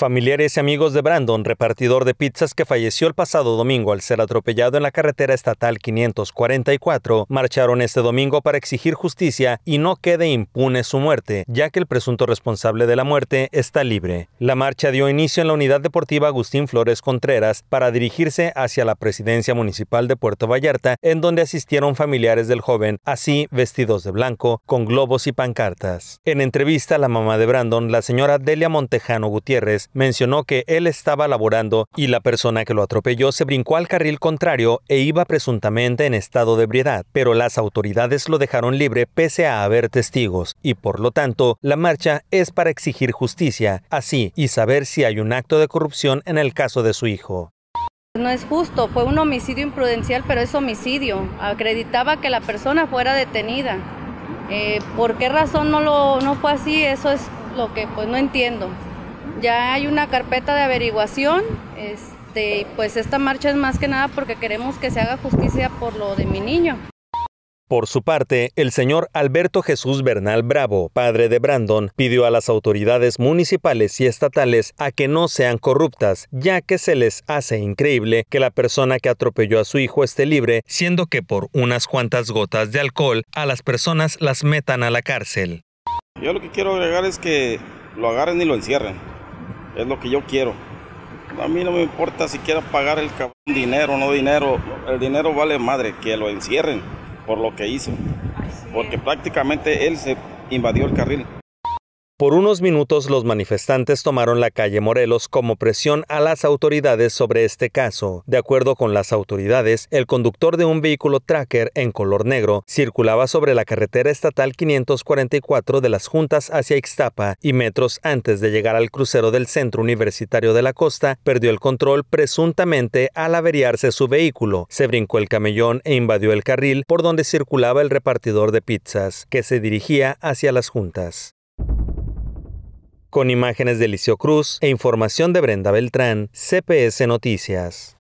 Familiares y amigos de Brandon, repartidor de pizzas que falleció el pasado domingo al ser atropellado en la carretera estatal 544, marcharon este domingo para exigir justicia y no quede impune su muerte, ya que el presunto responsable de la muerte está libre. La marcha dio inicio en la unidad deportiva Agustín Flores Contreras para dirigirse hacia la presidencia municipal de Puerto Vallarta, en donde asistieron familiares del joven, así vestidos de blanco, con globos y pancartas. En entrevista, la mamá de Brandon, la señora Delia Montejano Gutiérrez, mencionó que él estaba laborando y la persona que lo atropelló se brincó al carril contrario e iba presuntamente en estado de ebriedad, pero las autoridades lo dejaron libre pese a haber testigos, y por lo tanto, la marcha es para exigir justicia, así y saber si hay un acto de corrupción en el caso de su hijo. No es justo, fue un homicidio imprudencial, pero es homicidio. Acreditaba que la persona fuera detenida. Eh, ¿Por qué razón no, lo, no fue así? Eso es lo que pues no entiendo. Ya hay una carpeta de averiguación, este, pues esta marcha es más que nada porque queremos que se haga justicia por lo de mi niño. Por su parte, el señor Alberto Jesús Bernal Bravo, padre de Brandon, pidió a las autoridades municipales y estatales a que no sean corruptas, ya que se les hace increíble que la persona que atropelló a su hijo esté libre, siendo que por unas cuantas gotas de alcohol a las personas las metan a la cárcel. Yo lo que quiero agregar es que lo agarren y lo encierren. Es lo que yo quiero. A mí no me importa si quiera pagar el cabrón dinero, no dinero. El dinero vale madre, que lo encierren por lo que hizo. Porque prácticamente él se invadió el carril. Por unos minutos los manifestantes tomaron la calle Morelos como presión a las autoridades sobre este caso. De acuerdo con las autoridades, el conductor de un vehículo tracker en color negro circulaba sobre la carretera estatal 544 de las Juntas hacia Ixtapa y metros antes de llegar al crucero del Centro Universitario de la Costa, perdió el control presuntamente al averiarse su vehículo. Se brincó el camellón e invadió el carril por donde circulaba el repartidor de pizzas, que se dirigía hacia las Juntas con imágenes de Licio Cruz e información de Brenda Beltrán, CPS Noticias.